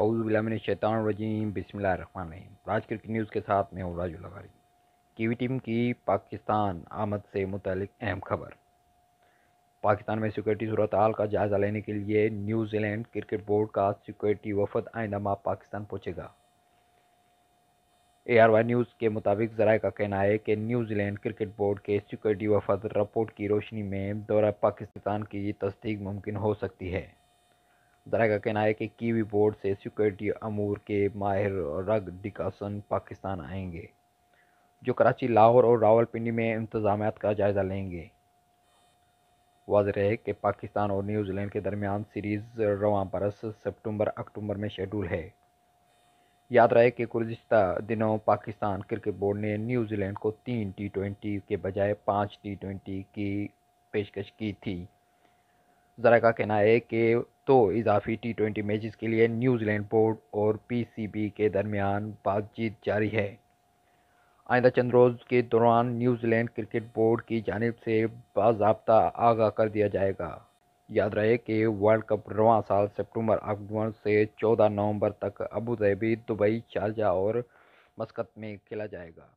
अवज़बिल्लामिन शैतान रजीम बिसमीम राजकर तो की न्यूज़ के साथ मैं हूँ राजू लगारी की टीम की पाकिस्तान आमद से मुतलिक अहम खबर पाकिस्तान में सिक्योरिटी सूरत हाल का जायज़ा लेने के लिए न्यूजीलैंड क्रिकेट बोर्ड का सिक्योरिटी वफद आइंदमा पाकिस्तान पहुँचेगा ए आर वाई न्यूज़ के मुताबिक जराये का कहना है कि न्यूजीलैंड क्रिकेट बोर्ड के सिक्योरिटी वफद रिपोर्ट की रोशनी में दौरा पाकिस्तान की तस्दीक मुमकिन हो सकती है दरा का कहना है कि कीवी बोर्ड से सिक्योरिटी अमूर के माहिर रग डिकासन पाकिस्तान आएंगे जो कराची लाहौर और रावलपिंडी में इंतजाम का जायज़ा लेंगे वाज है कि पाकिस्तान और न्यूजीलैंड के दरमियान सीरीज़ रवा बरस सितंबर अक्टूबर में शेड्यूल है याद रहे कि गुजशत दिनों पाकिस्तान क्रिकेट बोर्ड ने न्यूजीलैंड को तीन टी ट्वेंटी के बजाय पाँच टी ट्वेंटी की पेशकश की थी ज़रा का कहना है कि तो इजाफी टी ट्वेंटी मैचेस के लिए न्यूजीलैंड बोर्ड और पीसीबी के दरमियान बातचीत जारी है आइंदा चंद रोज़ के दौरान न्यूजीलैंड क्रिकेट बोर्ड की जानब से बाबा आगाह कर दिया जाएगा याद रहे कि वर्ल्ड कप रवान साल सितंबर अक्टूबर से 14 नवंबर तक अबू धाबी दुबई शारजा और मस्कत में खेला जाएगा